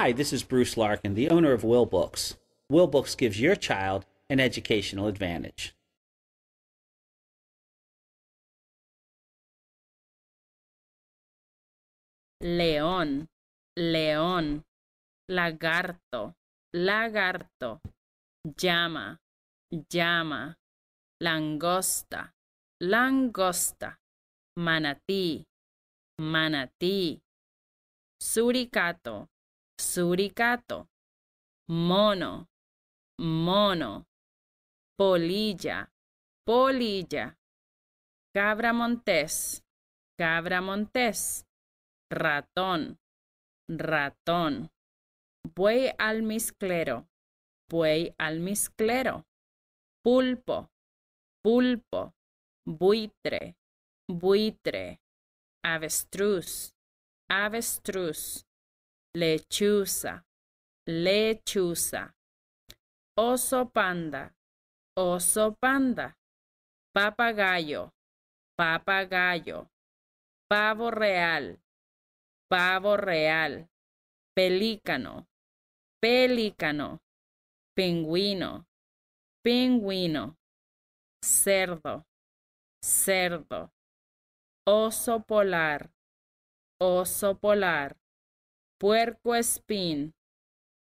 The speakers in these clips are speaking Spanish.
Hi, this is Bruce Larkin, the owner of Will Books. Will Books gives your child an educational advantage. León, león, lagarto, lagarto, llama, llama, langosta, langosta, manatí, manatí, suricato, Suricato, mono, mono, polilla, polilla, cabra montés, cabra montés, ratón, ratón, buey almizclero, buey almizclero, pulpo, pulpo, buitre, buitre, avestruz, avestruz, lechuza, lechuza. Oso panda, oso panda. Papagayo, papagayo. Pavo real, pavo real. Pelícano, pelícano. Pingüino, pingüino. Cerdo, cerdo. Oso polar, oso polar puerco espín,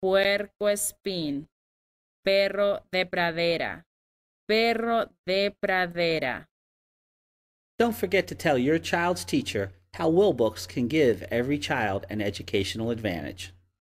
puerco espín, perro de pradera, perro de pradera. Don't forget to tell your child's teacher how Will Books can give every child an educational advantage.